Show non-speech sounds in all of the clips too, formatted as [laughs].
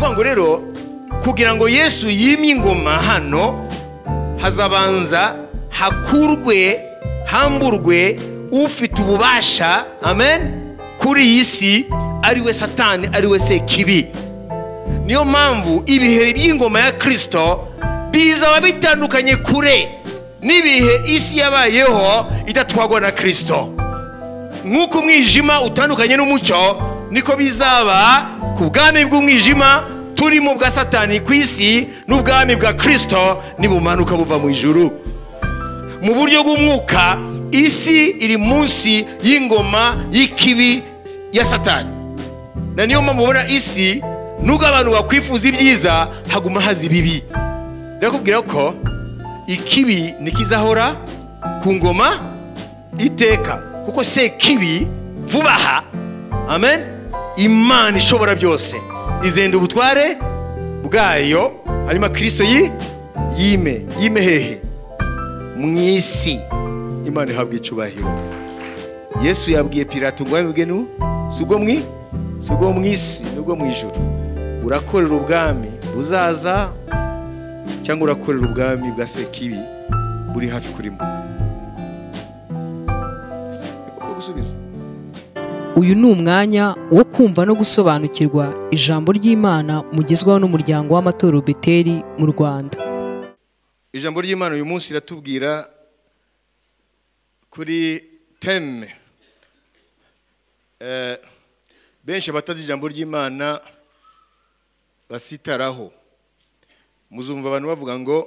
ni ngo rero kugira ngo yesu yimye ingoma hano hazabanza hakurwe hamburwe ufite ububasha amen kuri iyi si we satani ari se kibi niyo mpamvu ibihe by'ingoma ya kirisito bizaba bitandukanye kure n'ibihe isi yabayeho idatwagwa na kirisito nk'uko umwijima utandukanye n'umucyo niko bizaba ku bwami bw'umwijima turimo bwa satani ku isi n'ubwami bwa kirisito nibumanuka buva mu ijuru mu buryo bw'umwuka isi iri munsi y'ingoma y'ikibi ya satani na niyo mpamvu ubona isi nubwo abantu bakwifuza ibyiza haguma haza ibibi birakubwira ko ikibi nikizahora ku ngoma iteka kuko se kibi vuba aha amen imana ishobora byose izenda ubutware bwayo harimo kirisito yime yime hehe mu isi imana ihabwa icyubahiro yesu yabwiye pirato ngo wabibwe nu si ubwo mu isi nubwo mu ijoro urakorera ubwami buzaza cyangwa urakorera ubwami bwa sekibi buri hafi kuri mbuga gusubiza uyu ni umwanya wo kumva no gusobanukirwa ijambo ry'imana mugezwaho n'umuryango w'amatorero beteri mu rwanda ijambo ry'imana uyu munsi riratubwira kuri teme eh, benshi abatazi ijambo ry'imana basitaraho muzumva abantu bavuga ngo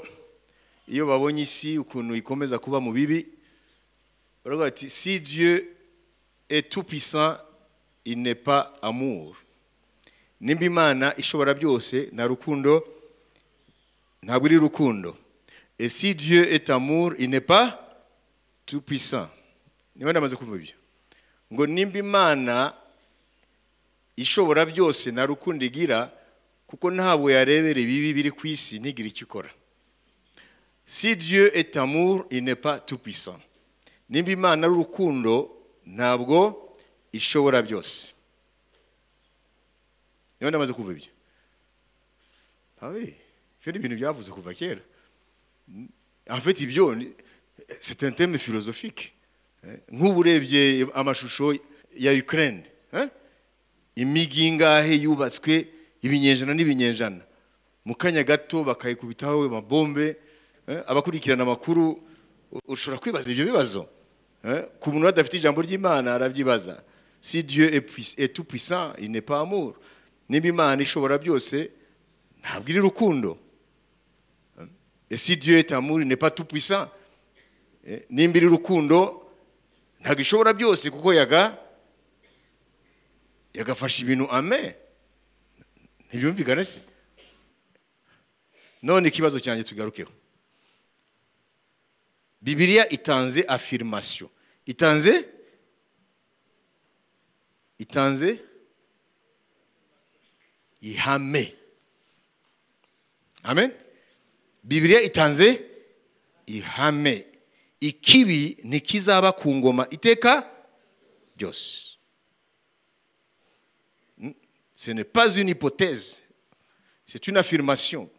iyo babonye isi ukuntu ikomeza kuba mu bibi baravuga bati si dieu est tout puissant il n'est pas amour nimba imana ishobora byose na rukundo ntabwo iri rukundo et si dieu est amour il n'est pas tout puissant niba ndamaze kuvuga ibyo ngo nimba imana ishobora byose na rukundo igira kuko ntabwo yarebera ibibi biri ku isi ntigire icyo ikora si dieu est amour il n'est pas tout puissant nimba imana ari urukundo ntabwo ishobora byose niba namaze kuva ibyo ibyo ni ibintu byavuze kuva kera afite ibyo c'est un thème amashusho ya Ukraine eh? imigi ingahe yubatswe ibinyejana n'ibinyejana mu kanya gato bakayikubitaho amabombe eh, abakurikirana amakuru ushobora kwibaza ibyo bibazo ku muntu badafite ijambo ry'imana arabyibaza si diyo etu pwisa ine pamuru niba imana ishobora byose ntabwo iri rukundo esi diyo etamuru ine patu pwisa nimba iri rukundo ntabwo ishobora byose kuko yaga yagafashe ibintu ame ntibyumvikane se none ikibazo cyanjye tugarukeho bibiriya itanze afirimasiyo itanze itanze ihame amen Biblia itanze ihame ikibi nikizaba ku ngoma iteka Dios. Hmm? ce n'est pas une hypothèse, c'est une affirmation.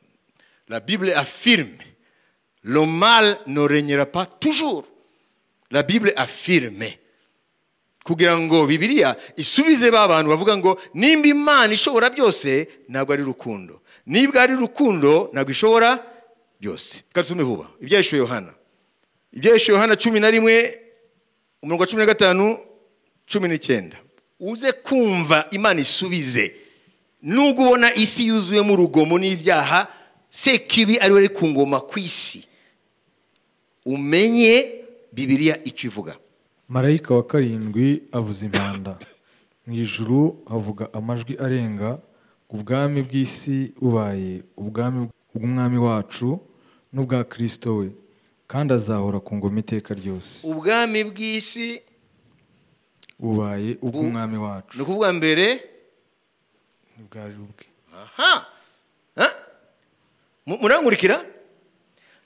La Bible affirme, le mal ne régnera pas toujours. la bible affirme kugira ngo bibiriya isubize ba bantu bavuga ngo nimba imana ishobora byose ntabwo ari rukundo nibwo ari rukundo ntabwo ishobora byose reka tume vuba ibyahishe yohana ibyahishe yohana cumi na rimwe umurongo wa cumi na gatanu cumi n'icyenda uze kumva imana isubize nubwo ubona isi yuzuyemo urugomo n'ibyaha sekibi ariwe ari ku ngoma ku isi umenye bibiriya icyo ivuga marayika wa karindwi avuza impanda mu ijuru havuga amajwi arenga ubwami bw'isi bubaye ubwami bw'umwami wacu n'ubwa kirisito we kandi azahora ku ngoma iteka ryose ubwami bw'isi bubaye ubw'umwami wacu ni ukuvuga mbere bwari ubwe aha murangurikira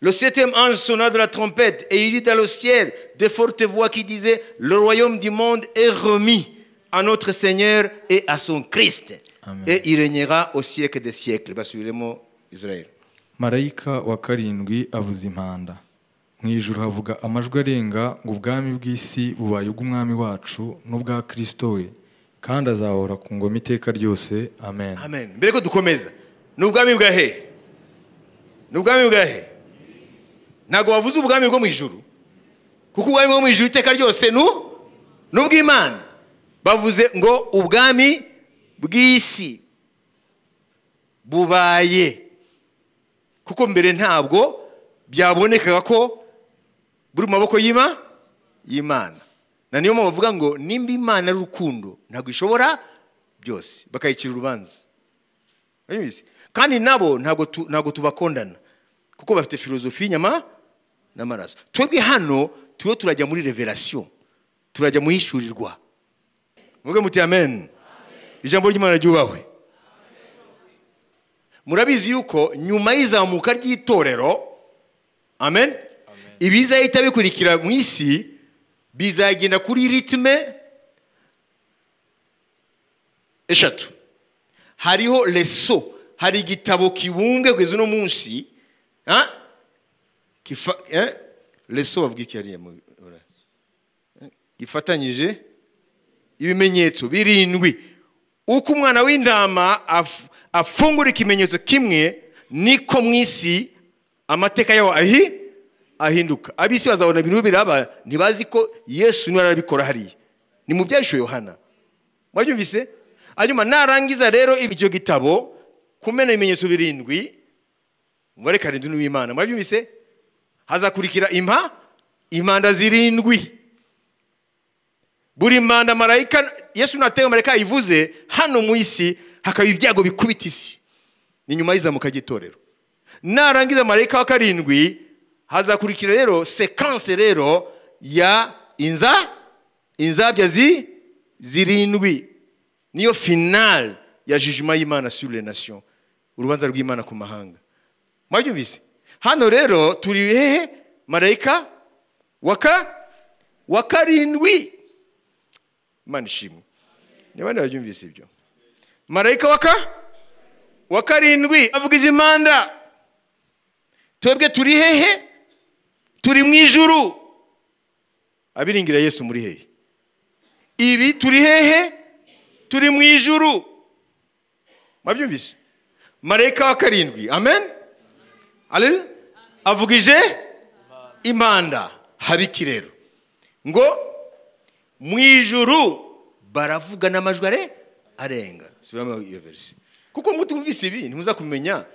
Le septième ange sonna de la trompette et il dit à dans le ciel de fortes voix qui disaient, le royaume du monde est remis à notre Seigneur et à son Christ. Et il régnera au siècle des siècles. Basubiremo Israël. Maraika wa karindwi avuza impanda mu ijoro havuga amajwi arenga ngo ubwami bw'isi bubaye ubw'umwami wacu n'ubwa kirisito we kandi azahora ku ngoma iteka ryose amen mbere ko dukomeza ni ubwami he ni he ntabwo wavuze ubwami bwo mu ijuru kuko ubwami bwo mu ijuru iteka ryose ni n'ubw'imana bavuze ngo ubwami bw'isi bubaye kuko mbere ntabwo byabonekaga ko buri maboko y’ima y'imana na niyo mpamvu bavuga ngo nimba imana ari urukundo ntabwo ishobora byose bakayicira urubanza kandi nabo ntabwo tubakondana kuko bafite filozofi y'inyama n'amaraso twebwe hano turiho turajya muri reverasiyo turajya mu yishyurirwa muvuge muti amen ijambo ry'imana ryubahwe murabizi yuko nyuma y'izamuka ry'itorero amen ibizahita bikurikira mu isi bizagenda kuri ritime eshatu hariho reso hari igitabo kibumbwe kugeza uno munsi reso bavuga iki yariye gifatanyije ibimenyetso birindwi uko umwana w'intama afungura ikimenyetso kimwe niko mu isi amateka yawo ahi ahinduka ab'isi bazabona ibintu biraba ntibazi ko yesu niwe arabikora hariya ni mu byahishwe yohana mwabyumvise hanyuma narangiza rero ibyo gitabo kumena ibimenyetso birindwi umubare karindwi n'uw'imana mwabyumvise hazakurikira impa impanda zirindwi buri mpanda marayika yesu nateye marayika yivuze hano mu isi hakaba ibyago bikubita isi ni nyuma y'izamuka ry'itorero narangiza marayika wa karindwi hazakurikira rero sekanse rero ya inza inzabya zi zirindwi niyo final ya jijima y'imana sur les nations urubanza rw'imana ku mahanga mwabyumvise hano rero turi hehe marayika wa karindwi imana ishimwe ni abandi babyumvise ibyo marayika wa karindwi avuga izi manda twebwe turi hehe turi mu ijuru abiringira yesu muri hehe ibi turi hehe turi mu ijuru mwabyumvise marayika wa karindwi amen amen avugije impanda habiki rero ngo mu ijuru baravuga n'amajwi arenga kuko mutumvise ibi ntimuza kumenya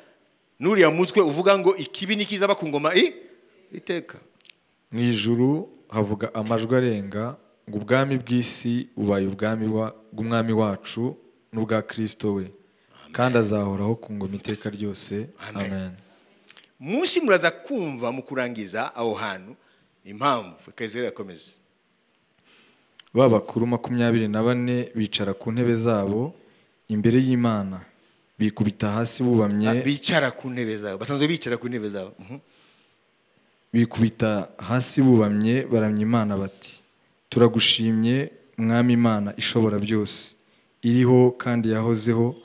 n'uriya mutwe uvuga ngo ikibi ni kiza bakungoma iteka mu ijuru havuga amajwi arenga ngo ubwami bw'isi ubaye ubwami bw'umwami wacu n'ubwa kirisito we kandi azahoraho ku ngoma iteka ryose amen munsi muraza kumva mu kurangiza aho hantu impamvu akazi gakomeza ba bakuru makumyabiri na bane bicara ku ntebe zabo imbere y'imana bikubita hasi bubamye ah, bicara ku ntebe zabo basanzwe bicara ku ntebe zabo mhm. bikubita hasi bubamye baramya imana bati turagushimye mwami imana ishobora byose iriho kandi yahozeho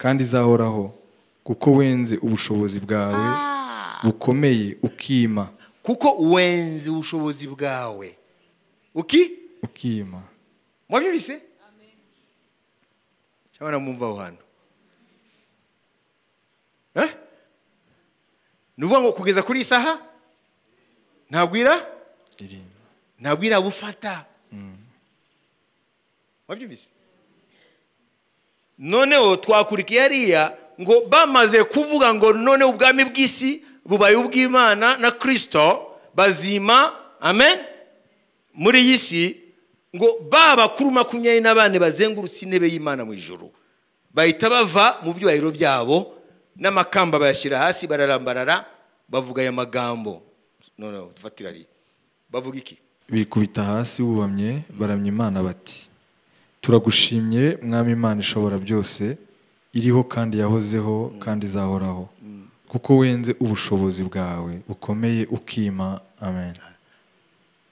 kandi izahoraho kuko wenze ubushobozi bwawe ah. bukomeye ukima kuko wenze ubushobozi bwawe uki ukima mwabyibise cyangwa namwumva aho hantu eh? ni ukuvuga ngo kugeza kuri iyi saha ntabwo ira bufata irabufata mm. noneho twakurikiye hariya ngo bamaze kuvuga ngo noneho ubwami bw'isi bubaye ubw'imana na kirisito bazima amen muri iyi si ngo ba bakuru makumyabiri na bane bazengurutse intebe y'imana mu ijoro bahita bava mu byubahiro byabo n'amakamba bayashyira hasi bararambarara bavuga aya magambo noneho dufatira ariya bavuga iki bikubita hasi bubamye baramya imana bati turagushimye mwami imana ishobora byose iriho kandi yahozeho kandi izahoraho mm. kuko wenze ubushobozi bwawe bukomeye ukima amen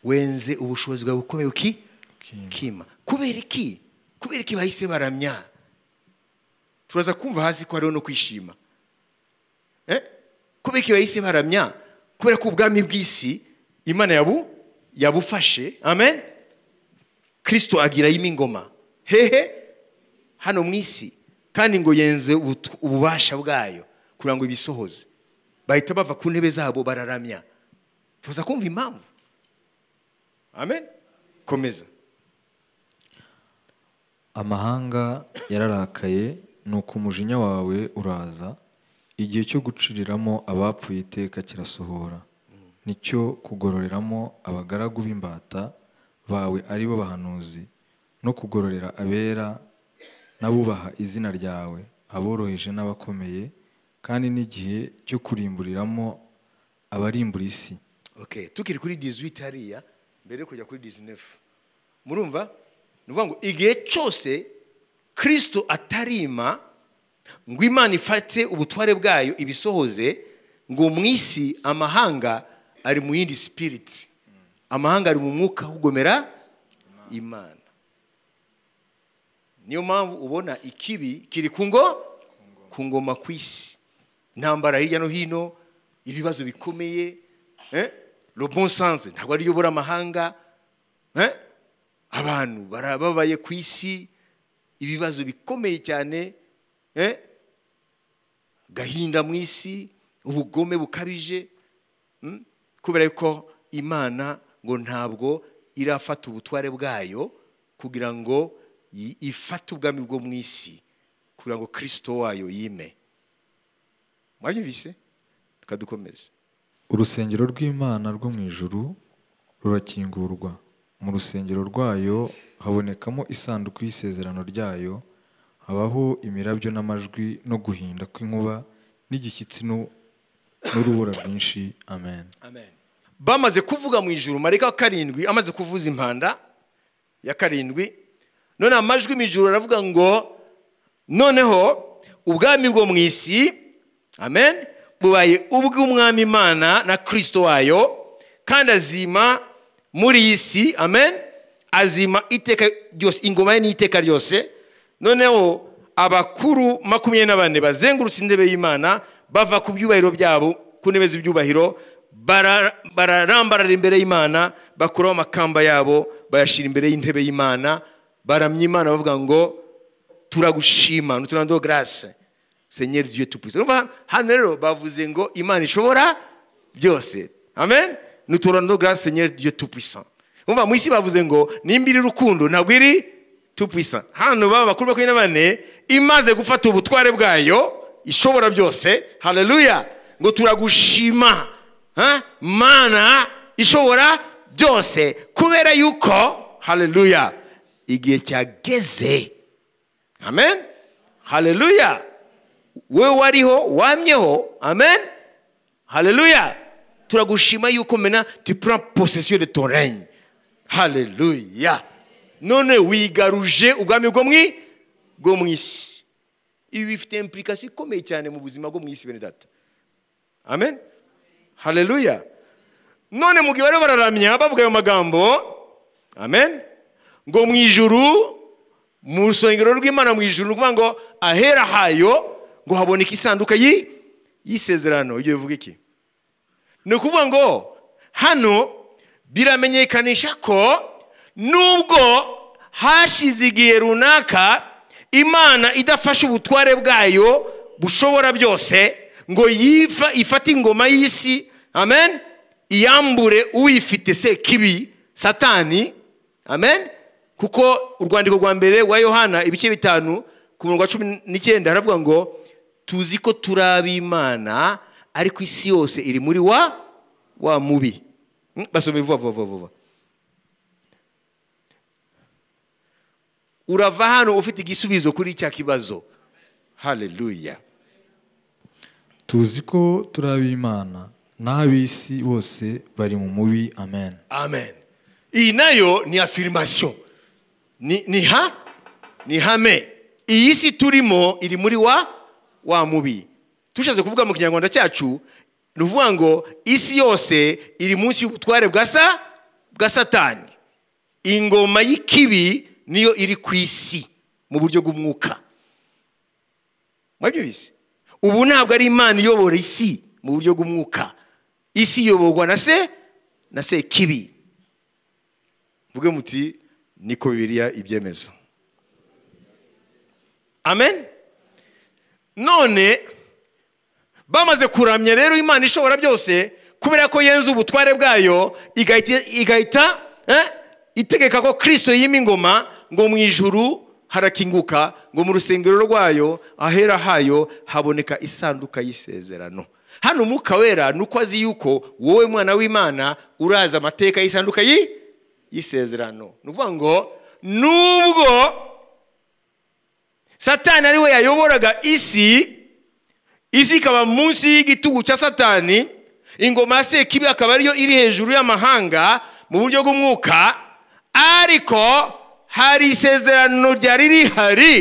wenze ubushobozi bwawe bukomeye ukima kubera iki kubera iki bahise baramya turaza kumva hasi ko hariho no kwishima eh? kubera iki bahise baramya kubera ko ubwami bw'isi imana yabu yabufashe amen kirisito agira ingoma hehe hano mu isi kandi ngo yenze ububasha bwayo kugira ngo ibisohoze bahita bava ku ntebe zabo bararamya tuza kumva impamvu amen komeza amahanga yararakaye nuko umujinya wawe uraza igihe cyo guciriramo abapfuye iteka kirasohora nicyo kugororeramo abagaragu b'imbata bawe ari bo bahanuzi no kugororera abera n'abubaha izina ryawe aboroheje n'abakomeye kandi n'igihe cyo kurimburiramo abarimbura isi tukiri kuri dizwiti hariya mbere yo kujya kuri dizinefu murumva ni ngo igihe cyose kirisito atarima ngo imana ifate ubutware bwayo ibisohoze ngo mu isi amahanga ari mu yindi sipiriti amahanga ari mu mwuka ugomera imana niyo mpamvu ubona ikibi kiri ku ngo ku ngoma ku isi intambara hirya no hino ibibazo bikomeye eh? sanse ntabwo ariyo ubura amahanga eh? abantu barababaye ku isi ibibazo bikomeye cyane eh? gahinda mu isi ubugome bukabije hmm? kubera ko imana ngo ntabwo irafata ubutware bwayo kugira ngo ifate ubwami bwo mu isi kugira ngo kirisito wayo yime mwabyumvise tukadukomeza urusengero rw'imana rwo mu ijuru rurakingurwa mu rusengero rwayo habonekamo isanduku y'isezerano ryayo habaho imirabyo n'amajwi no guhinda kw'inkuba n'igishyitsi n'urubura rwinshi amen bamaze kuvuga mu ijuru mareka karindwi amaze kuvuza impanda ya karindwi none amajwi mu ijuru aravuga ngo noneho ubwami bwo mu isi amen bubaye Umwami imana na kirisito wayo kandi azima muri iyi si amen azima iteka ryose ingoma ye n'iteka ryose noneho abakuru makumyabiri na bane bazengurutse intebe y'imana bava ku byubahiro byabo ku ntebe z'ibyubahiro bararambarara imbere y'imana bakuraho amakamba yabo bayashyira imbere y'intebe y'imana baramya imana bavuga ngo turagushima ntuturandogarace senyeri diyo tupuze hano rero bavuze ngo imana ishobora byose amen nuturana no grâce Seigneur Dieu tout puissant mu isi bavuze ngo nimba iri rukundo ntabwo iri tout puissant hano baba bakuru makumyabiri na bane imaze gufata ubutware bwayo ishobora byose haleluya ngo turagushima mana ishobora byose kubera yuko haleluya igihe cyageze amen haleluya wowe wariho wamyeho amen haleluya turagushima yuko mena tu prends de ton règne haleluya none wigaruje ubwami bwo mwi bwo mu isi ibi bifite implikasiyo ikomeye cyane mu buzima bwo mu isi bene data amen haleluya none mu gihe bari bararamya bavuga ayo magambo amen ngo mu ijuru mu rusengero rw'imana mu ijuru ni ukuvuga ngo ahera hayo ngo haboneke isanduka y'isezerano ibyo bivuga iki ni ukuvuga ngo hano biramenyekanisha ko nubwo hashize igihe runaka imana idafashe ubutware bwayo bushobora byose ngo ifate ingoma y'isi amen iyambure uyifite se kibi satani amen kuko urwandiko rwa mbere wa yohana ibice bitanu ku murongo wa cumi n'icyenda haravuga ngo tuzi ko turi ab'imana ariko isi yose iri muri wa wa mubi hmm, basome vuba vuba vuba urava hano ufite igisubizo kuri cya kibazo haleluya tuzi ko turi ab'imana n'ab'isi bose bari mu mubi amen amen iyi nayo ni afirimasiyo ni ha ni hame iyi si turimo iri muri wa wa mubi tushatse kuvuga mu kinyarwanda cyacu ni ukuvuga ngo isi yose iri munsi y'ubutware bwa sa bwa satani ingoma y'ikibi niyo iri ku isi mu buryo bw'umwuka mwabyumvise ubu ntabwo ari imana iyobora isi mu buryo bw'umwuka isi iyoborwa na se na se kibi mvuge muti niko bibiriya ibyemeza amen none bamaze kuramya rero imana ishobora byose kubera ko yenze ubutware bwayo igahita eh, itegeka ko kirisito yima ingoma ngo mu ijuru harakinguka ngo mu rusengero rwayo ahera hayo haboneka isanduka y'isezerano hano umwuka wera ni uko azi yuko wowe mwana w'imana uraza amateka y'isanduka y'isezerano ni ukuvuga ngo nubwo satani ari we yayoboraga isi isi ikaba munsi y'igitugu cya satani ingoma ya sekibi akaba ariyo iri hejuru y'amahanga mu buryo bw'umwuka ariko hari isezerano ryari rihari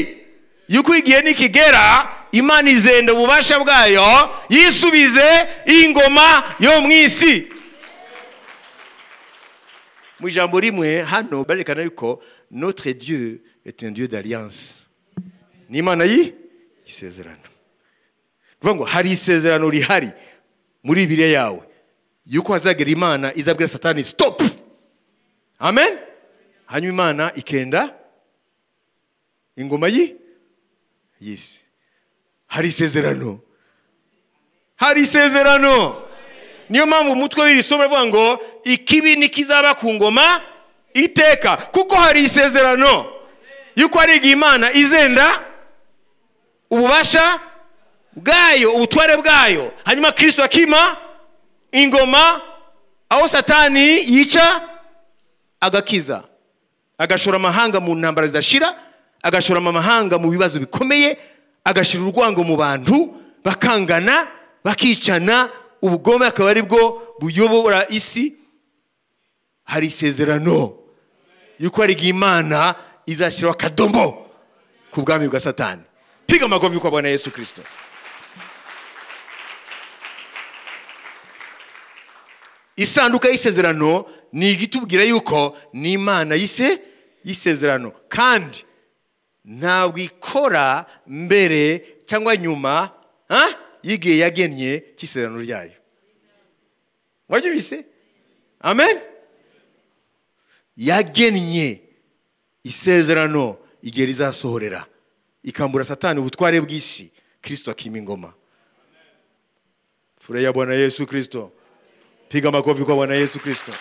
yuko igihe nikigera imana izenda ububasha bwayo yisubize ingoma yo mu isi mu ijambo rimwe hano barerekana yuko notre dieu est un dieu d'alliance n'imana y'isezerano bivuga ngo hari isezerano rihari muri bibiriya yawe yuko hazagera imana izabwira satani sitopu amen hanyuma imana ikenda ingoma y'isi hari isezerano hari isezerano niyo mpamvu umutwe w'iri somo avuga ngo ikibi ntikizaba ku ngoma iteka kuko hari isezerano yuko hari igihe imana izenda ububasha bwayo ubutware bwayo hanyuma kirisito akima ingoma aho satani yica agakiza agashora amahanga mu ntambara zidashira agashora amahanga mu bibazo bikomeye agashira urwango mu bantu bakangana bakicana ubugome akaba ari bwo buyobora isi hari isezerano y'uko hari imana izashyiraho akadomo ku bwami bwa satani piga makofi kwa bwana yesu kristo isanduka y'isezerano ni igitubwira yuko ni imana y'ise y'isezerano kandi ntabwo ikora mbere cyangwa nyuma y'igihe yagennye cy'isezerano ryayo wabyumvise amen yagennye isezerano igihe rizasohorera ikambura satani ubutware bw'isi kirisito akima ingoma fure ya yesu kirisito piga amakofi kwa bwana yesu kirisito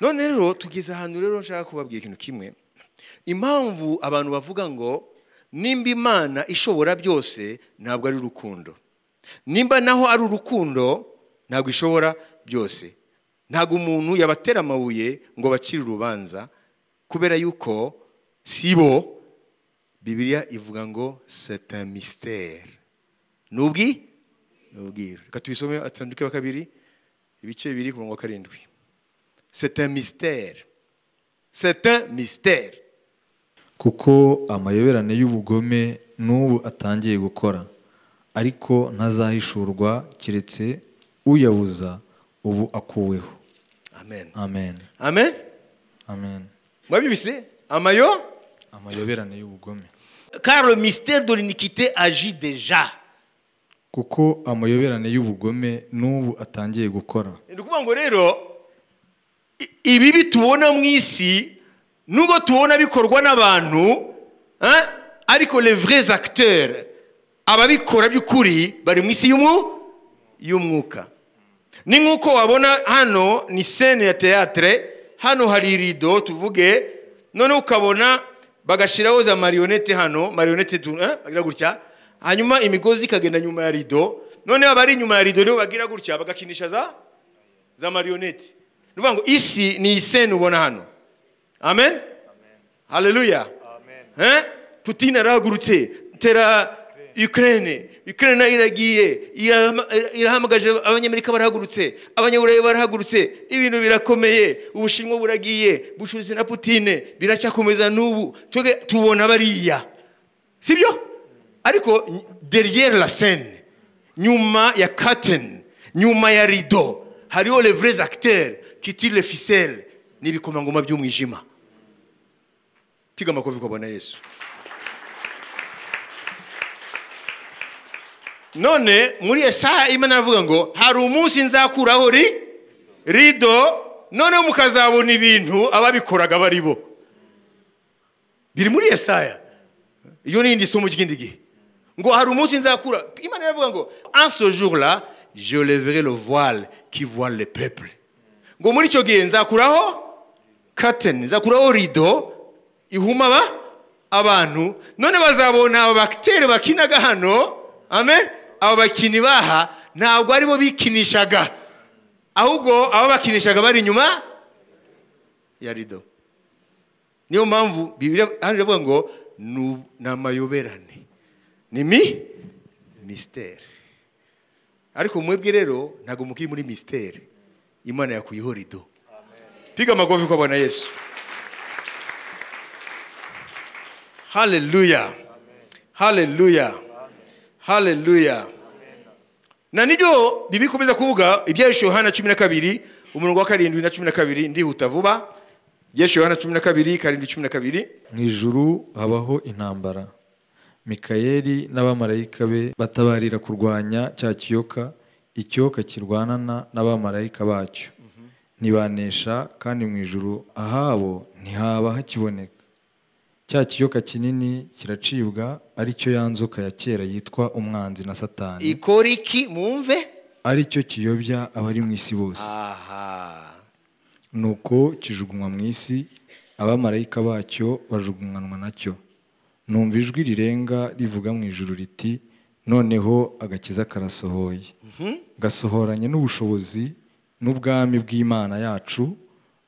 none rero tugeze ahantu rero nshaka kubabwira ikintu kimwe impamvu abantu bavuga ngo nimba imana ishobora byose ntabwo ari urukundo nimba naho ari urukundo ntabwo ishobora byose ntabwo umuntu yabatera amabuye ngo bacire urubanza kubera yuko si bo bibiriya ivuga ngo seta misiteri n'ubwi n'ubwiru reka tubisome atanduke kabiri ibice bibiri ku murongo wa karindwi seta misiteri seta misiteri kuko amayoberane y'ubugome n'ubu atangiye gukora ariko ntazahishurwa keretse uyabuza ubu akuweho amen amen amen amen mwabibise amayo amayoberane y'ubugome car le mystère de l'iniquité agit déjà kuko amayoberane y'ubugome n'ubu atangiye gukora ni ukuvuga ngo rero ibibi tubona mu isi nubwo tubona bikorwa n'abantu ariko les vrais acteurs ababikora by'ukuri bari mu isi y'umwuka ni nk'uko wabona hano ni sene ya teatre hano hari irido tuvuge noneho ukabona bagashyiraho za mariyonete hano mariyonete bagira gutya hanyuma imigozi ikagenda nyuma ya rido noneho abari inyuma ya rido nibo bagira gutya bagakinisha za za mariyonete ni ngo isi ni iseni ubona hano amen hareruya putine arahagurutse tera ukraine ukraine nayo iragiye irahamagaje abanyamerika barahagurutse abanyaburayi barahagurutse ibintu birakomeye ubushinwa buragiye bushuzi na putine biracyakomeza n'ubu twebwe tubona bariya sibyo ariko derrière la scène nyuma ya curtain nyuma ya rido hariho les vrais Kiti qui n'ibikomangoma by'umwijima piga amakofi ukabona yesu none muri esaha imana avuga ngo hari umunsi nzakuraho rido noneho mukazabona ibintu ababikoraga bari bo biri muri esaya iyo ni indi somo ry'ikindi gihe ngo hari umunsi nzakura imana iravuga ngo anso jour je levere le voile ngo muri icyo gihe nzakuraho kateni nzakuraho rido ihuma abantu none bazabona aba bakiteri bakinaga hano amen abo bakinnyi baha ntabwo aribo bikinishaga ahubwo abo bakinishaga bari inyuma ya rido niyo mpamvu bibiri hano iravuga ngo ni amayoberane ni mi misiteri ariko mwebwe rero ntabwo mukiri muri misiteri imana yakuyeho rido piga amagofi ko yesu haleluya haleluya haleluya na nibyo bibikomeza kuvuga ibya yohana cumi na kabiri umurongo wa karindwi na cumi na kabiri ndihuta vuba ibyaheshe yohana cumi na kabiri karindwi cumi na kabiri mu ijuru habaho intambara mikayeli n'abamarayika be batabarira kurwanya cya kiyoka ikiyoka kirwanana n'abamarayika bacyo mhm. ntibanesha kandi mu ijuru ahabo ntihaba hakiboneka cya kiyoka kinini kiracibwa ari cyo ya nzoka ya kera yitwa umwanzi na satani ikora iki mwumve ari cyo kiyobya abari mu isi bose nuko kijugunywa mu isi abamarayika bacyo bajugunywanwa nacyo numva ijwi rirenga rivuga mu ijuru riti noneho agakiza karasohoye mhm. gasohoranye n'ubushobozi n'ubwami bw'imana yacu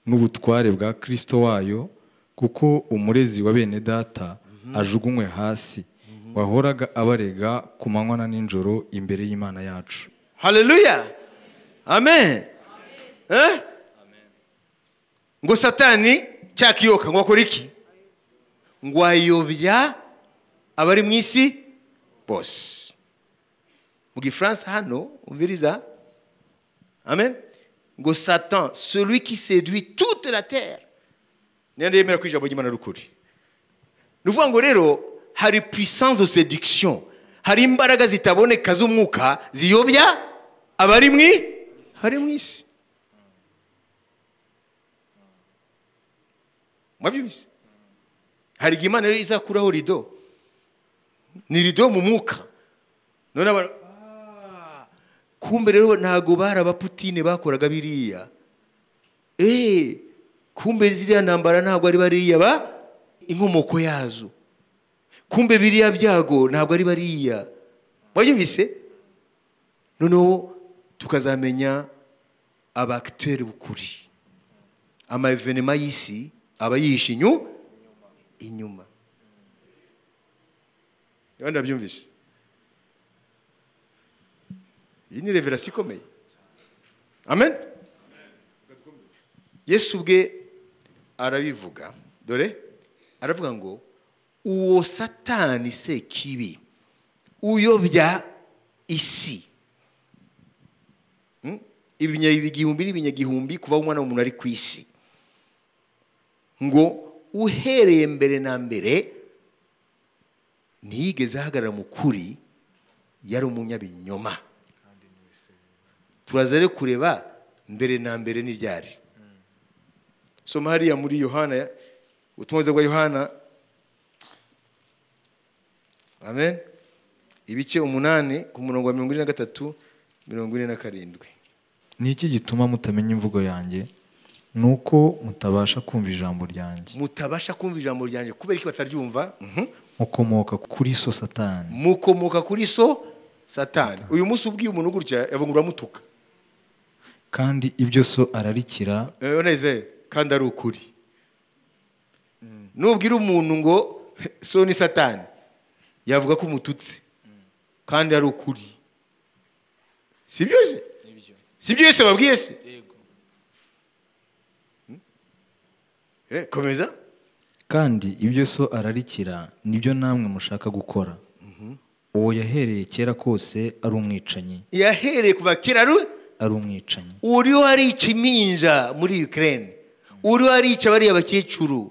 n'ubutware bwa kirisito wayo kuko umurezi wa bene data ajugunywe hasi wahoraga abarega ku manywa na nijoro imbere y'imana yacu hareruya amen eh? ngo satani cyakiyoka ngo akore iki ngo ayobya abari mu isi bose mu gifaransa hano umviriza amen ngo satan celui qui séduit toute la terre niyo yemera ko ijambo ry'imana rukuri ni ukuvuga ngo rero hari puissance de seduction hari imbaraga zitaboneka z'umwuka ziyobya abari mwi hari mu isi mwabyumvise hari igihe imana izakuraho rido ni rido mu mwuka none abantu ah, kumbe rero ntago bari abaputine bakoraga biriya eee eh, kumbe ziriya ntambara ntabwo ari bariya ba inkomoko yazo kumbe biriya byago ntabwo ari bariya wabyumvise noneho tukazamenya abakiteri b'ukuri amayivenema y'isi aba yihishe inyu inyuma niba ndabyumvise iyi ni reverasi ikomeye amen yesu ubwe arabivuga dore aravuga ngo uwo satani se kibi uyobya isi hmm? ibinyabigihumbi n'ibinyagihumbi kuva umwana w'umuntu ari ku isi ngo uhereye mbere na mbere ntiyigeze ahagarara mu kuri yari umunyabinyoma turaza kureba mbere na mbere n'iryari soma hariya muri yohana ubutumwa bwa yohana amen ibice umunani ku murongo wa mirongo ine na gatatu mirongo ine na karindwi ni iki gituma mutamenya imvugo yanjye ni uko mutabasha kumva ijambo ryanjye mutabasha kumva ijambo ryanjye kubera ko bataryumva mhm. mukomoka kuri so satani mukomoka kuri so satani uyu munsi ubwiye umuntu gutya yavuga uramutuka kandi ibyo so ararikira eh, kandi ari ukuri nubwira umuntu ngo so ni satani yavuga ko umututse kandi ari ukuri si byose si byose babwiye se hmm? eh, komeza kandi ibyo so ararikira nibyo namwe mushaka gukora mhm. uwo yahereye kera kose ari umwicanyi yahereye kuva kera ari umwicanyi uriho arica impinja muri Ukraine uriho arica bariya bakecuru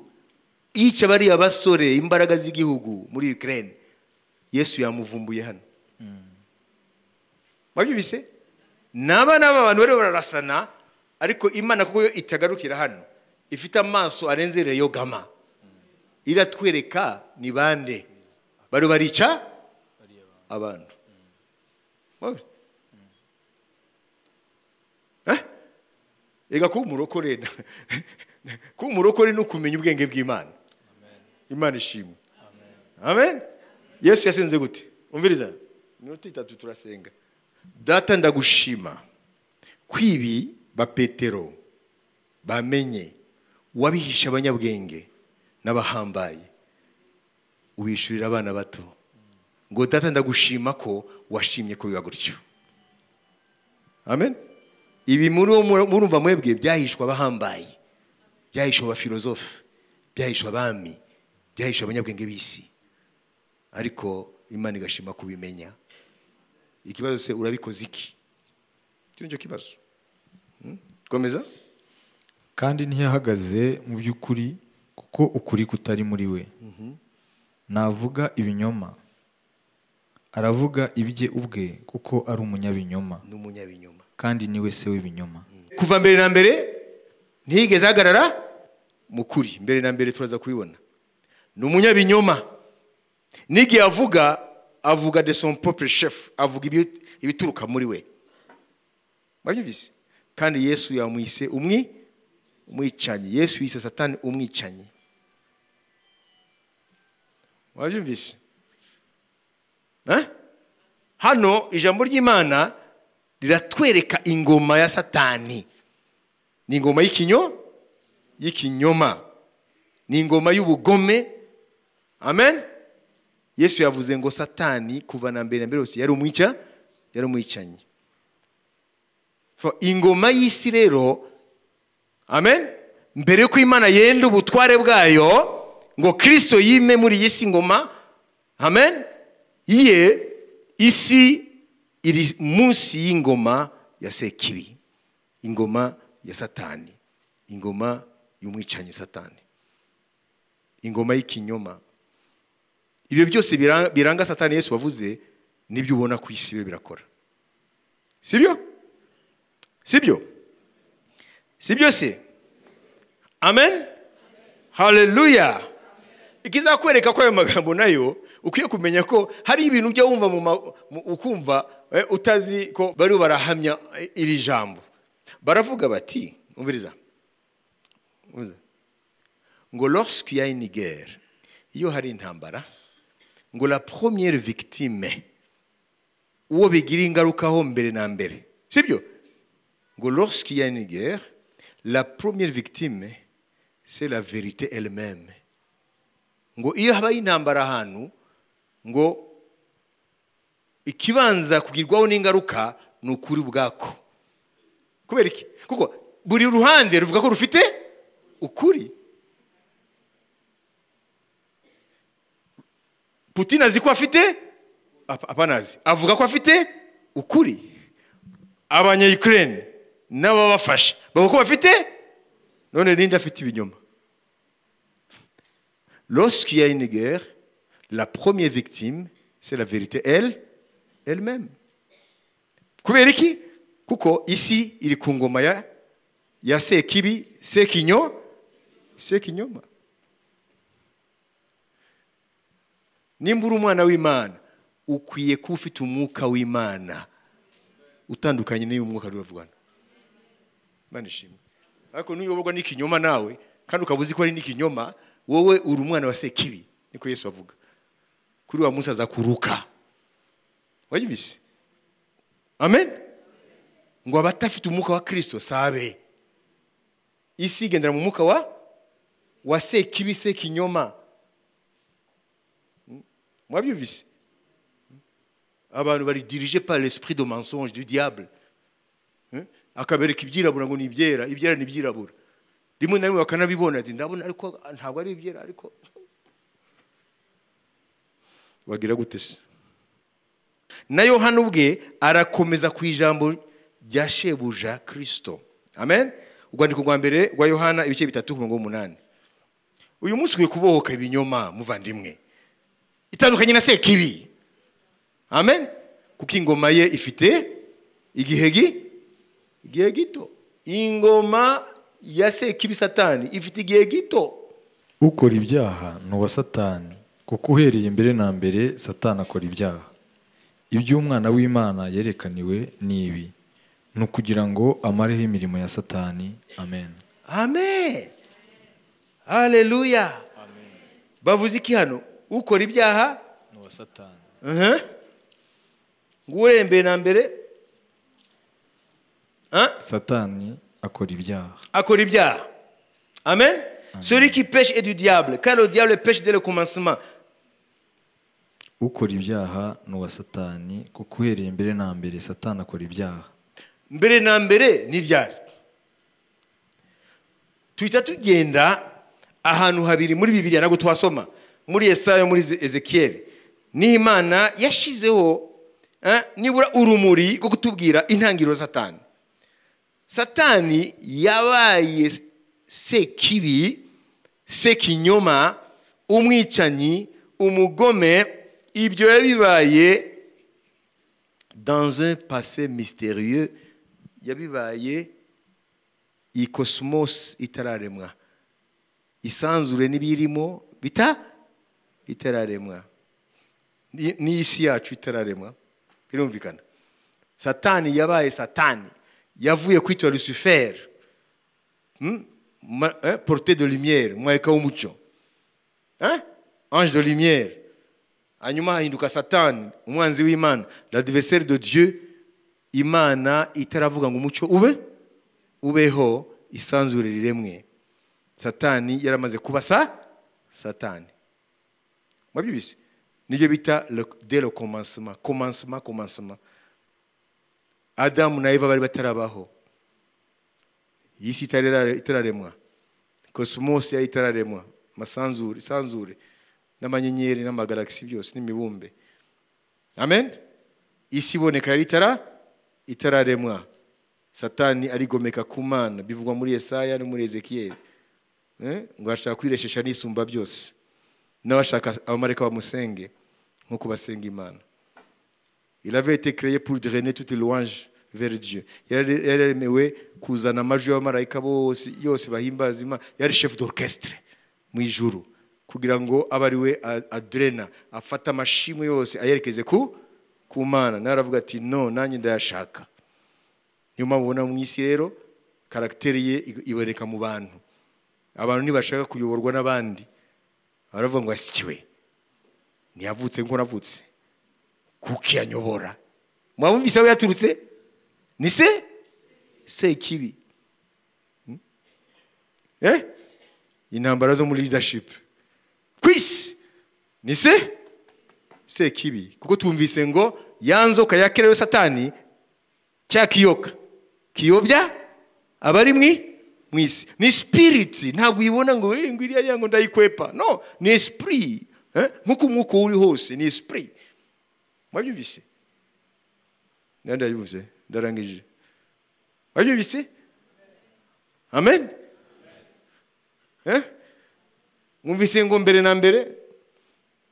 yica bariya basore imbaraga z'igihugu muri Ukraine yesu yamuvumbuye hano mwabyumvise hmm. ni abana b'abantu bari bararasana ariko imana kuko yo itagarukira hano ifite amaso arenze yogama, iratwereka ni bande bari barica abantu hmm. reka kuba umurokore [laughs] kuba umurokore ni ukumenya ubwenge bw'imana imana ishimwe amen yesu yasinze gute umviriza iminota itatu turasenga data ndagushima kwibi ba petero bamenye wabihisha abanyabwenge n'abahambaye ubishyurira abana bato ngo data ndagushima ko washimye ko biba gutyo amen ibi murumva mwebwe byahishwa abahambaye byahishwa abafilozofe byahishwa abami byahishwa abanyabwenge b'isi ariko imana igashima kubimenya ikibazo se urabikoze iki nicyo kibazo hmm? komeza kandi ntiyahagaze mu by'ukuri kuko ukuri kutari muri we mhm. navuga ibinyoma aravuga ibye ubwe kuko ari umunyabinyoma n'umunyabinyoma kandi niwe se w'ibinyoma kuva mbere na mbere ntiyigeze ahagarara mu kuri mbere na mbere turaza kubibona ni umunyabinyoma n'igihe avuga avuga de son propre chef avuga ibituruka muri we mwabyumvise kandi yesu yamwise umwi umwicanyi yesu yise satani umwicanyi mwabyumvise hano ijambo ry'imana riratwereka ingoma ya satani ni ingoma y'ikinyo y'ikinyoma ni ingoma y'ubugome amen yesu yavuze ngo satani kuva na mbere na mbere yose yari umwica yari umwicanyi ingoma y'isi rero amen mbere y'uko imana yenda ubutware bwayo ngo kirisito yime muri iyi si ngoma amen ye isi iri munsi y'ingoma ya sekibi ingoma ya satani ingoma y'umwicanyi satani ingoma y'ikinyoma ibyo byose biranga satani yesu wavuze nibyo ubona ku isi birakora sibyo sibyo sibyo se amen hareruya ikizakwereka ko ayo magambo nayo ukwiye kumenya ko hari ibintu ujya wumva ukumva eh, utazi ko bari barahamya eh, iri jambo baravuga bati umviriza ngo lorsque ya inigere iyo hari intambara ngo la première victime uwo bigira ingarukaho mbere na mbere sibyo ngo lorsque ya inigere la première victime c'est la vérité elle-même ngo iyo habaye intambara ahantu ngo ikibanza kugirwaho n'ingaruka ni ukuri bwako kubera iki kuko buri ruhande ruvuga ko rufite ukuri putin azi ko afite apanazi avuga ko afite ukuri abanyayikirere n'ababafasha bavuga ko bafite none ninde afite ibinyoma Lorsqu'il y a une guerre, la première victime, c'est la vérité elle, elle-même. Kubera iki kuko isi iri ku ngoma ya ya sekibi Kinyo, sekinyoma nimba uri umwana w'imana ukwiye kuba ufite umwuka w'imana utandukanye n'uyu mwuka ruravugana imana ishimwe ariko n'uyoborwa n'ikinyoma nawe kandi ukaba uzi ko ari n'ikinyoma wowe uri umwana wa sekibi niko yesu avuga kuri wa munsi azakuruka wayibise amen ngo abatafite umwuka wa kirisito sabe isi igendera mu mwuka wa wa sekibi sekinyoma hmm? mwabyumvise abantu baridirije par l'esprit de mensonge du diable hmm? akabereka ibyirabura ngo ni ibyera ibyera ni ibyirabura rimwe na rimwe bakanabibona ndabona ariko ntabwo ari ibyera ariko wagira gute se na yohana ubwe arakomeza ku ijambo rya shebuja kirisito amen urwandiko rwa mbere rwa yohana ibice bitatu ku umunani uyu munsi ukwiye kubohoka ibinyoma muvandimwe itandukanye na sekibi amen kuko ingoma ye ifite igihe igihe gito ingoma ya sekibi satani ifite igihe gito ukora ibyaha ni uwa satani kuko uhereye mbere na mbere satani akora ibyaha iby’umwana w'imana yerekaniwe ni ibi ni ukugira ngo amareho imirimo ya satani amen amen hareruya bavuze iki hano ukora ibyaha ni uwa satani ngo urembere na mbere satani akora ibyaha akora ibyaha amen celui qui pêche est du diable car le diable pêche dès le commencement ukora ibyaha ni uwa satani kuko uhereye mbere na mbere satani akora ibyaha mbere na mbere ni ryari tuhita tugenda ahantu habiri muri bibiriya ntabwo tuhasoma muri esayo muri ezekiyeri n'imana yashyizeho eh, nibura urumuri rwo kutubwira intangiriro satani satani yabaye sekibi sekinyoma umwicanyi umugome ibyo yabibaye dans un passé mystérieux yabibaye iyi cosmos itararemwa isanzure n'ibirimo bita itararemwa n'isi yacu itararemwa birumvikana satani yabaye satani yavuye kwitwa Lucifer hmm? eh? Hein? portée de lumière mweka w'umucyo eh? Hein? ange de lumière hanyuma hahinduka satani umwanzi w'imana l'adversaire de dieu imana itaravuga ngo umucyo ube ubeho isanzure riremwe satani yaramaze kuba sa satani mwabyibise nibyo bita dès le commencement commencement commencement adamu na eva bari batarabaho iyi si itararemwa kosimosi yari itararemwa amasanzure isanzure n'amanyenyeri n'amagaragisi byose n'imibumbe amen isi iboneka yari itara itararemwa satani arigomeka ku mana bivugwa muri Yesaya no muri ezekiyeli eh? ngo ashaka kwireshesha n'isumba byose nawe ashaka abamarika bamusenge nko kubasenga imana Il avait été créé pour drainer toute louange vers Dieu. Yaremewe kuzana amajwi y'abamaraika bose yose bahimbaza Imana. Yari chef d'orchestre mu ijuru kugira ngo abe ari we adrena afata amashimwe yose ayerekeze ku ku mana naravuga ati no nanjye ndayashaka niyo mpamvu ubona mu isi rero karagiteri ye iboneka mu bantu abantu ntibashaka kuyoborwa n'abandi baravuga ngo asikiwe ntiyavutse nk'uko navutse kuko iranyobora mwabumvise aho yaturutse ni se se hmm? eh? intambara zo muri ridashipu ku isi ni se se kibi kuko twumvise ngo ya nzoka satani cya kiyoka kiyobya abari mu isi ni sipiriti ntabwo uyibona ngo eh, ngo iriya ngo ndayikwepa no ni esipuri eh? nk'uko umwuka uri hose ni esipuri wabyumvise nawe ndayumvise ndarangije wabyumvise amen eh? mwumvise ngo mbere na mbere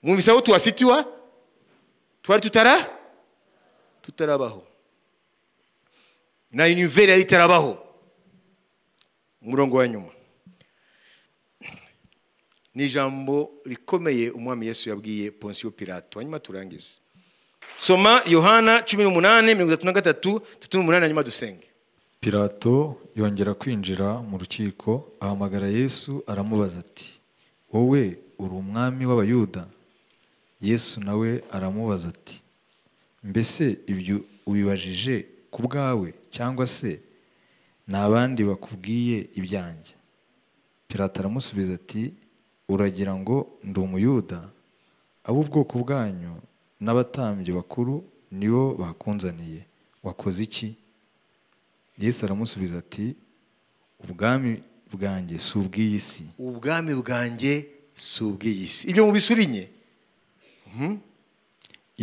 mwumvise aho tuhasitiwa twari tutara tutarabaho na univeri yari itarabaho umurongo wa nyuma ni ijambo rikomeye umwami yesu yabwiye ponsiyo pirato hanyuma turangize soma yohana cumi n'umunani mirongo itatu na gatatu itatu n'umunani hanyuma dusenge pirato yongera kwinjira mu rukiko ahamagara yesu aramubaza ati wowe uri umwami w'abayuda yesu nawe aramubaza ati mbese ibyo ubibajije ku bwawe cyangwa se ni abandi bakubwiye ibyanjye pirato aramusubiza ati uragira ngo ndi umuyuda ab'ubwoko bwanyu n'abatambyi bakuru ni bo bakunzaniye wakoze iki yesu aramusubiza ati ubwami bwanjye si ubw'iyi si ubwami bwanjye si ubw'iyi si ibyo mu bisuri hmm?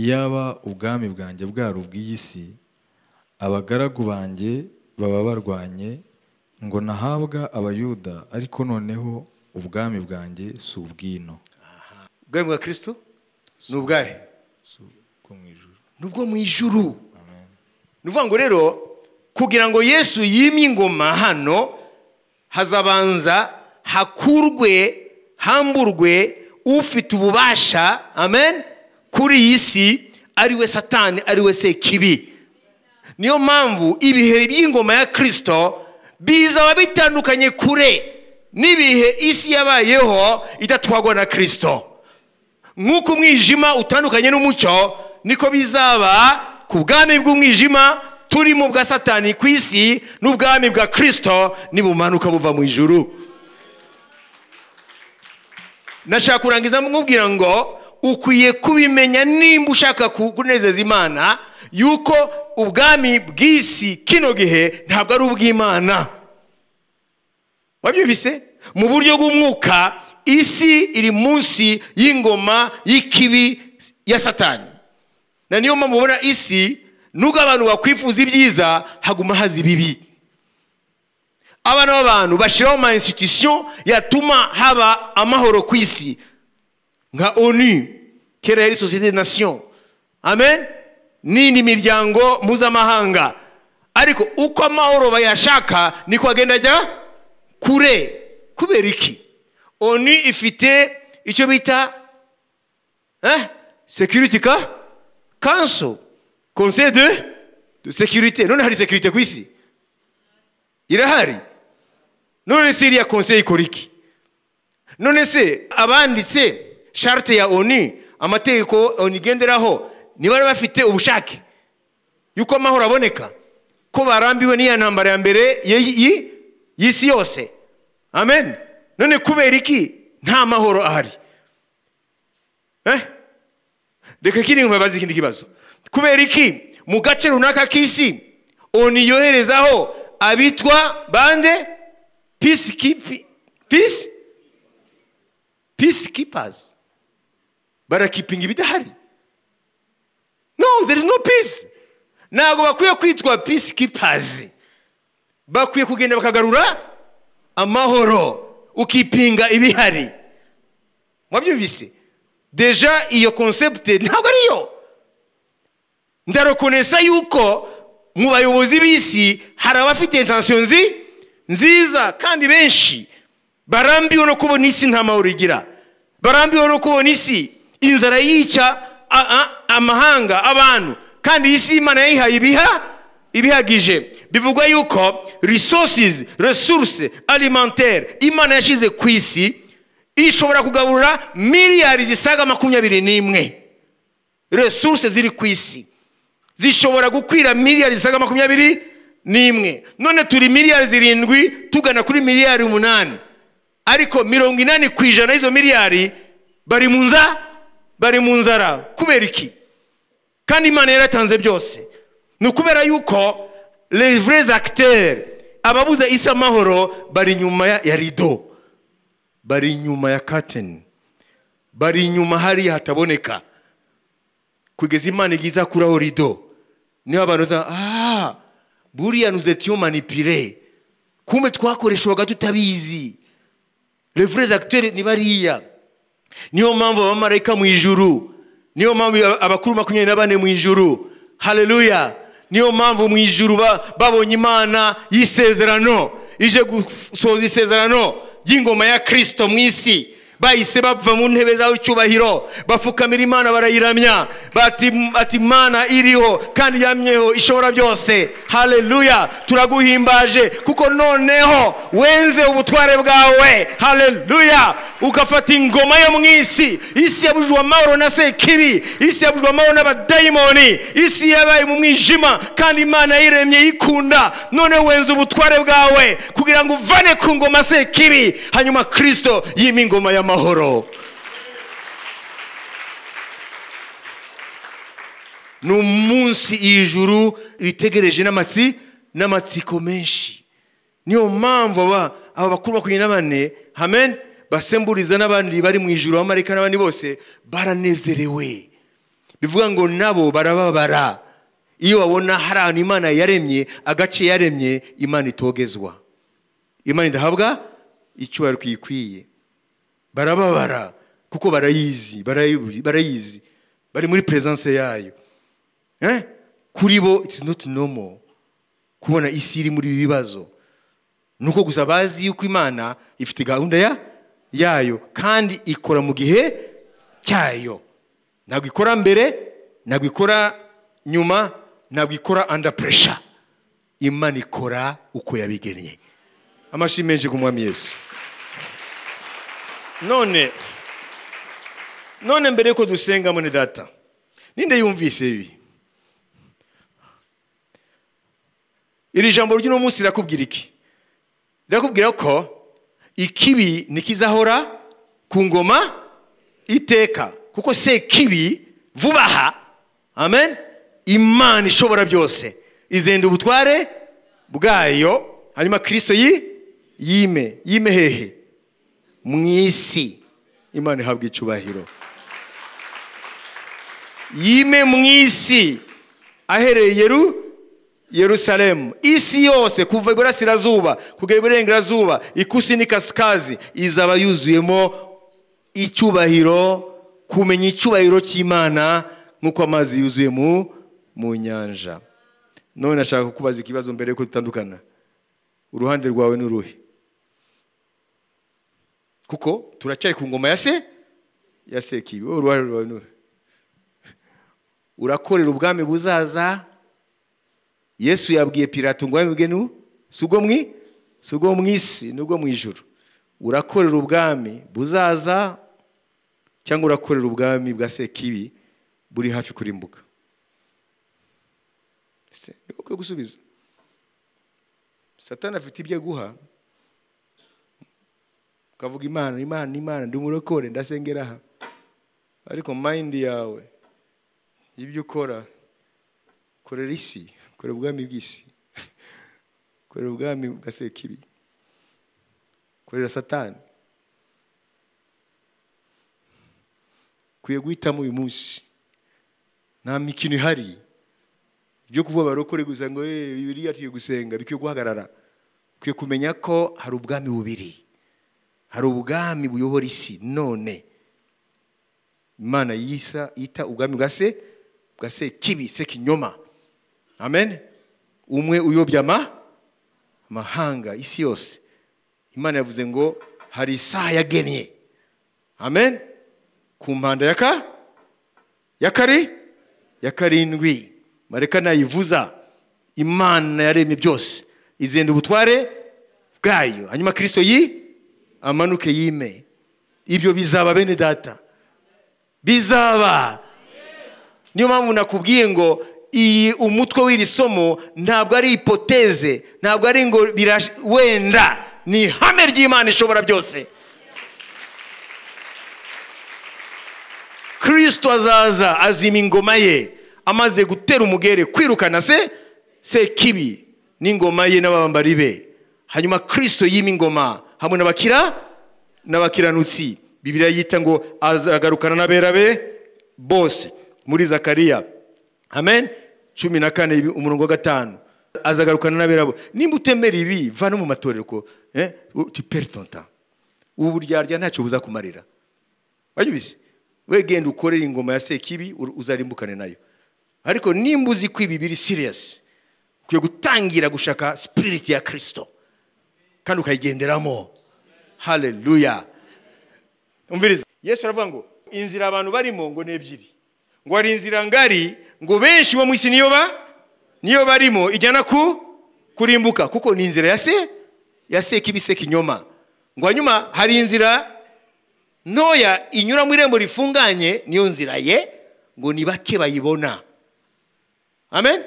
iyaba ubwami bwanjye bwari ubw'iyi si abagaragu banjye baba barwanye ngo nahabwa abayuda ariko noneho ubwami bwanjye si ubwino ubwami bwa kirisito ni ubwahe nubwo mu ijuru ni ngo rero kugira ngo yesu yimye ingoma hano hazabanza hakurwe hamburwe ufite ububasha amen kuri iyi si ari we satani ari we sekibi niyo mpamvu ibihe by'ingoma ya kirisito bizaba bitandukanye kure n'ibihe isi yabayeho idatwagwa na kirisito nk'uko umwijima utandukanye n'umucyo niko bizaba ku bwami bw'umwijima turimo bwa satani ku isi n'ubwami bwa kirisito nibumanuka buva mu ijuru nashaka kurangiza mubwira ngo ukwiye kubimenya nimba ushaka kunezeza imana yuko ubwami bw'isi kino gihe ntabwo ari ubw'imana wabyumvise mu buryo bw'umwuka isi iri munsi y'ingoma y'ikibi ya satani na niyo mpamvu ubona isi nubwo abantu bakwifuza ibyiza haguma haza ibibi abana b'abantu bashyiraho ama institution yatuma haba amahoro ku isi nka onu kera yari sosiyete nation amen n'indi miryango mpuzamahanga ariko uko amahoro bayashaka niko agenda ajya kure kubera iki onu ifite icyo bita security ka kanso konseye de sekirite none hari sekirite ku isi irahari none se iriya konseye ikora iki none se abanditse sharite ya oni amategeko oni igenderaho niba bafite ubushake y'uko amahoro aboneka ko barambiwe n'iya ntambara ya mbere y'isi yose amen none kubera iki nta mahoro ahari eh? reka kiri ngo babaze ikindi kibazo kubera iki mu gace runaka k'isi oni yoherezaho abitwa bande pisi kipi pisi pisi kipazi barakipinga ibidahari no there is no peace ntabwo bakwiye kwitwa pisi kipazi bakwiye kugenda bakagarura amahoro ukipinga ibihari mwabyumvise deja iyo konsepte ntabwo ariyo ndarokonesa yuko mu bayobozi b'isi hari abafite intansiyo nziza kandi benshi barambiwe no kubona isi nta mahoro igira barambiwe no kubona isi inzara yica amahanga abantu kandi iyi imana yayihaye ibiha ibihagije bivugwa yuko resources resource alimentaire imana yashyize ku isi ishobora kugaburira miliyari zisaga makumyabiri n'imwe resource ziri ku isi zishobora gukwira miliyari zisaga makumyabiri n'imwe none turi miliyari zirindwi tugana kuri miliyari umunani ariko mirongo inani ku ijana y'izo miliyari bari mu nzara bari mu nzara kubera iki kandi imana yaratanze byose ni ukubera yuko les vrais acteurs ababuze isi amahoro bari inyuma ya rido bari inyuma ya kateni bari inyuma hariya hataboneka kugeza imana igize akuraho rido niba abantu baza aha buriya nuzetiyo manipire kumbe twakoreshwaga tutabizi revureze akiteri ni bariya niyo mpamvu abamarayika mu ijuru niyo mpamvu abakuru makumyabiri na bane mu ijuru hareruya niyo mpamvu mu ijuru babonye imana y'isezerano ije gusoza isezerano ry'ingoma ya kirisito mu isi bahise bava mu ntebe zawe icyubahiro bapfukamira imana barayiramya ati imana iriho kandi yamyeho ishobora byose hareruya turaguhimbaje kuko noneho wenze ubutware bwawe hareruya ugafata ingoma yo mu isi isi yabujijwe amahoro na sekiri isi yabujijwe amahoro n'abadayimoni isi yabaye mu mwijima kandi imana yiremye yikunda none wenze ubutware bwawe kugira ngo uvane ku ngoma sekiri hanyuma kirisito yima ingoma ya amahoro ni umunsi ijuru bitegereje n'amatsi n'amatsiko menshi niyo mpamvu aba bakuru makumyabiri na bane hamen basemburiza n'abandi bari mu ijuru abamarika n'abandi bose baranezerewe bivuga ngo nabo barababara iyo babona hari ahantu imana yaremye agace yaremye imana itogezwa imana idahabwa icyubahiro kiyikwiye barababara kuko barayizi barayizi bari muri peresanse yayo eh? kuri bo it's not normal kubona isi iri muri ibi bibazo ni uko gusa bazi yuko imana ifite gahunda ya yayo kandi ikora mu gihe cyayo ntabwo ikora mbere ntabwo ikora nyuma ntabwo ikora under pressure imana ikora uko yabigennye amashyi menshi ku mwami yesu none none mbere yuko dusenga mune data ninde yumvise ibi iri jambo ry'uno munsi rirakubwira iki rirakubwira ko ikibi ntikizahora ku ngoma iteka kuko se kibi vuba aha amen imana ishobora byose izenda ubutware bwayo hanyuma kirisito yime yime hehe mu isi imana ihabwa icyubahiro yime mu isi ahereye yerusalemu isi yose kuva iburasirazuba kugera iburengerazuba ikusi n'ikasikazi izaba yuzuyemo icyubahiro kumenya icyubahiro cy'imana nk'uko amazi yuzuye mu nyanja none nashaka kukubaza ikibazo mbere yuko dutandukana uruhande rwawe ni uruhe kuko turacyari ku ngoma ya se ya sekibi wowe uruhare rwawe urakorera ubwami buzaza yesu yabwiye pirato ngo wabibwe ni si ubwo mu isi nubwo mu ijoro urakorera ubwami buzaza cyangwa urakorera ubwami bwa sekibi buri hafi kuri mbuga ni uko gusubiza satana afite ibyo aguha ukavuga imana imana imana ndi umurokore ndasengera aha ariko mayindi yawe ibyo ukora korera isi korera ubwami bw'isi korera ubwami ugaseka ibi korera satani ukwiye guhitamo uyu munsi nta mikino ihari byo kuvuga barokore gusa ngo eh, bibiriya tugiye gusenga bikwiye guhagarara ukwiye kumenya ko hari ubwami bubiri hari ubwami buyobora isi none imana yisa yita ubwami bwa se bwa se kibi se kinyoma amen umwe uyobya amahanga isi yose imana yavuze ngo hari isaha yagennye amen ku mpanda yaka yakari ya karindwi mareka nayivuza imana yaremye byose izenda ubutware bwayo hanyuma kirisito yi amanuke yime ibyo bizaba bene data bizaba niyo mpamvu nakubwiye ngo iyi umutwe w'iri somo ntabwo ari ipoteze ntabwo ari ngo wenda ni ihame ry'imana ishobora byose kirisito azaza azima ingoma ye amaze gutera umugere kwirukana se se kibi n'ingoma ye n'abambari be hanyuma kirisito yima ingoma hamwe n'abakira n'abakiranutsi bibiliya yita ngo azagarukana n'abera be bose muri zakariya amen cumi na kane umurongo wa gatanu azagarukana n'abera bo nimba utemera ibi va no mu matorero ko eh? peri tonta ubu buryarya ntacyo buzakumarira wabizi we genda ingoma ya sekibi uzarimbukane nayo ariko nimba uzi ko ibi biri siriyasi ukwiye gutangira gushaka sipiriti ya kirisito kandi ukayigenderamo hareruya umviriza yesu aravuga ngo inzira abantu barimo ngo ni ebyiri ngo hari inzira ngari ngo benshi bo mu isi niyo ba niyo barimo ijyana ku kurimbuka kuko ni inzira ya se ya seka ibiseka inyoma ngo hanyuma hari inzira ntoya inyura mu irembo rifunganye niyo nzira ye ngo ni bake bayibona amen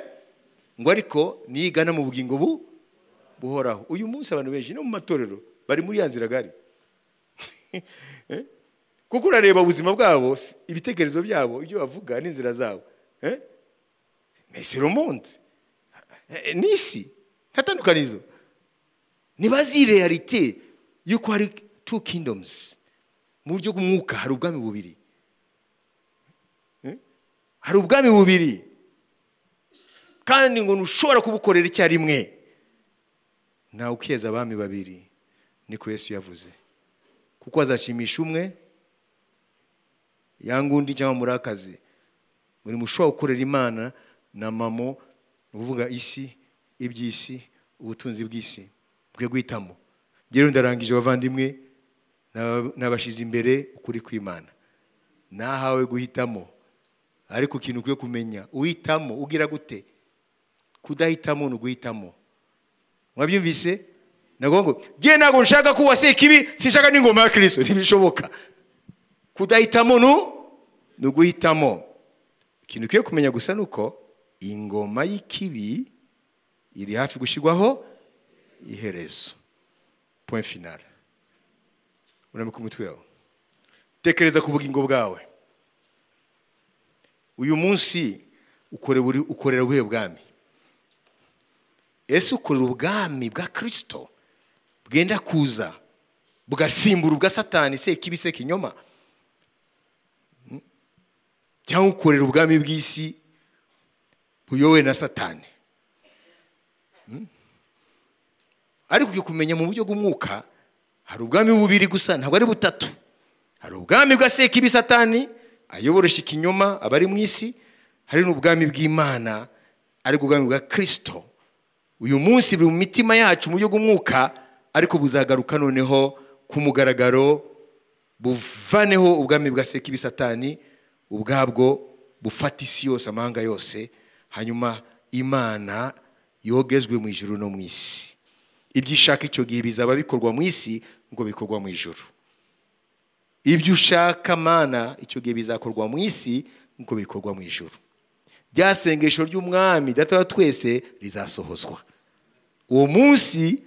ngo ariko niyigana mu bugingo bu buhoraho uyu munsi abantu benshi no mu matorero bari muri yanzira gari [laughs] eh? kuko urareba ubuzima bwabo ibitekerezo byabo ibyo bavuga n'inzira zabo eh? mesi romonde eh, n'isi ntatandukanizo ntibazire realite y'uko hari tu kindomuzi mu buryo bw'umwuka hari ubwami bubiri hari ubwami bubiri kandi ngo ntushobora kubukorera icyarimwe ntawe ukeza abami babiri ni niko Yesu yavuze kuko azashimisha umwe yanga undi cyangwa murakaze buri mushobora gukorera imana na mamo ni ukuvuga isi iby'isi ubutunzi bw'isi bwe guhitamo rero ndarangije abavandimwe nabashyize imbere ukuri kw'imana nahawe guhitamo ariko ikintu ukwiye kumenya uhitamo ugira gute kudahitamo ni uguhitamo mwabyumvise ntabwo ngo ngewe ntabwo nshaka ko waseka ikibi sinshaka n'ingoma ya kirisito [laughs] ntibishoboka kudahitamo ni uguhitamo ikintu ukwiye kumenya gusa ni uko ingoma y'ikibi iri hafi gushyirwaho iherezo point finale unamika umutwe wawe tekereza ku bugingo bwawe uyu munsi ukorera ubuhe bwami ese ukora ubwami bwa kirisito bwenda kuza bugasimbura ubwa satani se kibise kinyoma hmm? cyangwa ukorera ubwami bw'isi buyowe na satani hmm? ariko ugiye kumenya mu buryo bw'umwuka hari ubwami bubiri gusa ntabwo ari butatu hari ubwami bwa sekibi satani ayoboresha ikinyoma aba ari mu isi hari n'ubwami bw'imana ariko ubwami bwa kirisito uyu munsi biri mu mitima yacu mu buryo bw'umwuka ariko buzagaruka noneho ku mugaragaro buvaneho ubwami bwa sekibisatani ubwabwo bufata isi yose amahanga yose hanyuma imana yogezwe mu ijuru no mu isi ibyo ishaka icyo gihe bizaba bikorwa mu isi ngo bikorwa mu ijuru ibyo ushaka mana icyo gihe bizakorwa mu isi ngo bikorwa mu ijuru rya sengesho ry'umwami data wa twese rizasohozwa uwo munsi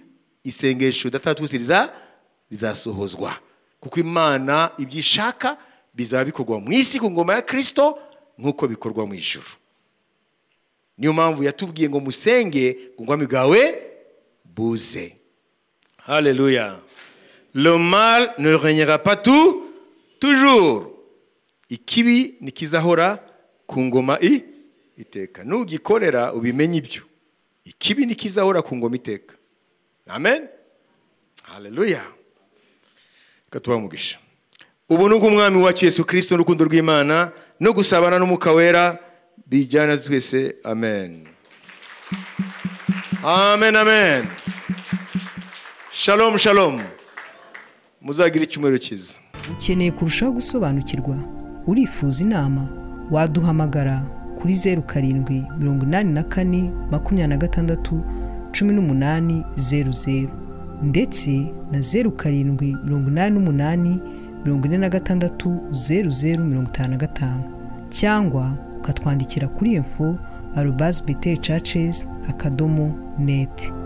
isengesho data wa twese rizasohozwa kuko imana ibyo ishaka bizaba bikorwa mu isi ku ngoma ya kirisito nk'uko bikorwa mu ijoro niyo mpamvu yatubwiye ngo musenge ngo ubwami bwawe buze hareruya romari nturenyera patu tujuru ikibi ntikizahora ku ngoma i iteka nugikorera ubimenye ibyo ikibi ntikizahora ku ngoma iteka amen hareruya reka tubamugisha ubu ni ubw'umwami wa Yesu kirisito n'urukundo rw'imana no gusabana n'umwuka wera bijyana twese amen amen amen shalom shalom muzagira icyumweru cyiza ukeneye kurushaho gusobanukirwa urifuza inama waduhamagara kuri zeru karindwi mirongo inani na kane makumyabiri na gatandatu cumi n'umunani zeru zeru ndetse na zeru karindwi mirongo inani n'umunani mirongo ine na gatandatu zeru zeru mirongo itanu na gatanu cyangwa ukatwandikira kuri info arubazi biteri cacezi akadomo neti